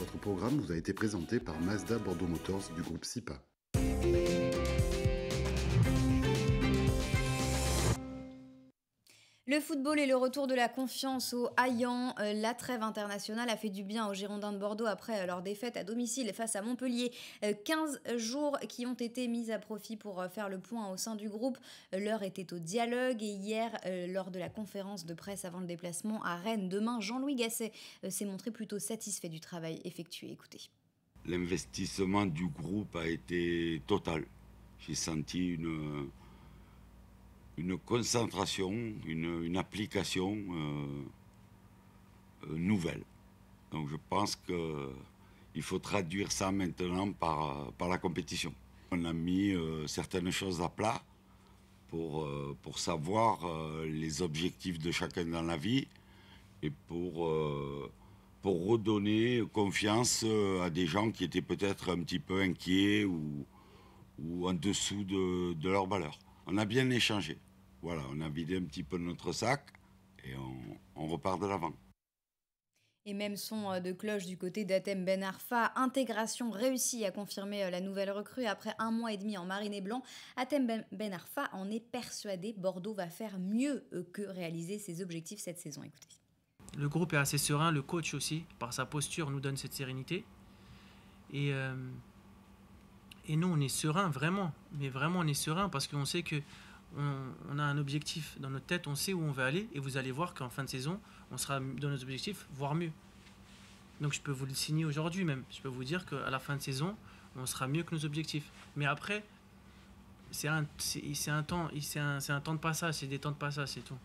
Votre programme vous a été présenté par Mazda Bordeaux Motors du groupe SIPA. Le football et le retour de la confiance aux Haillan. Euh, la trêve internationale a fait du bien aux Girondins de Bordeaux après euh, leur défaite à domicile face à Montpellier. 15 euh, jours qui ont été mis à profit pour faire le point au sein du groupe. L'heure était au dialogue et hier, lors de la conférence de presse avant le déplacement à Rennes demain, Jean-Louis Gasset s'est montré plutôt satisfait du travail effectué. Écoutez. L'investissement du groupe a été total. J'ai senti une une concentration, une, application euh, euh, nouvelle. Donc je pense qu'il faut traduire ça maintenant par, par la compétition. On a mis euh, certaines choses à plat pour, pour savoir les objectifs de chacun dans la vie et pour, pour redonner confiance à des gens qui étaient peut-être un petit peu inquiets ou, ou en dessous de, de leur valeur. On a bien échangé. Voilà, on a vidé un petit peu notre sac et on, repart de l'avant. Et même son euh, de cloche du côté d'Atem Ben Arfa. Intégration réussie, a confirmé euh, la nouvelle recrue. Après un mois et demi en marine et blanc, Atem Ben, ben Arfa en est persuadé. Bordeaux va faire mieux euh, que réaliser ses objectifs cette saison. Écoutez. Le groupe est assez serein, le coach aussi, par sa posture, nous donne cette sérénité. Et, et nous, on est serein, vraiment. Mais vraiment, on est serein parce qu'on sait que on, a un objectif dans notre tête, on sait où on veut aller, et vous allez voir qu'en fin de saison, on sera dans nos objectifs, voire mieux. Donc je peux vous le signer aujourd'hui même. Je peux vous dire qu'à la fin de saison, on sera mieux que nos objectifs. Mais après, c'est un, un, temps, un, un temps de passage, c'est des temps de passage, c'est tout.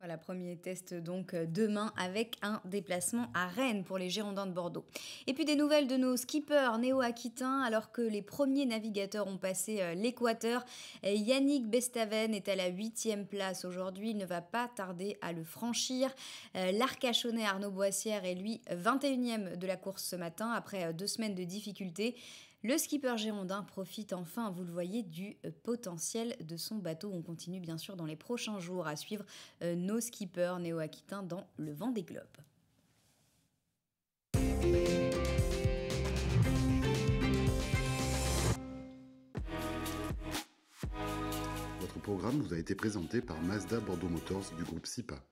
Voilà, premier test donc euh, demain avec un déplacement à Rennes pour les Girondins de Bordeaux. Et puis des nouvelles de nos skippers néo-aquitains alors que les premiers navigateurs ont passé euh, l'équateur. Yannick Bestaven est à la huitième place aujourd'hui, il ne va pas tarder à le franchir. Euh, L'Arcachonnais Arnaud Boissière est lui 21e de la course ce matin après deux semaines de difficultés. Le skipper girondin profite enfin, vous le voyez, du euh, potentiel de son bateau. On continue bien sûr dans les prochains jours à suivre euh, nos skippers néo-aquitains dans le vent des globes. Votre programme vous a été présenté par Mazda Bordeaux Motors du groupe SIPA.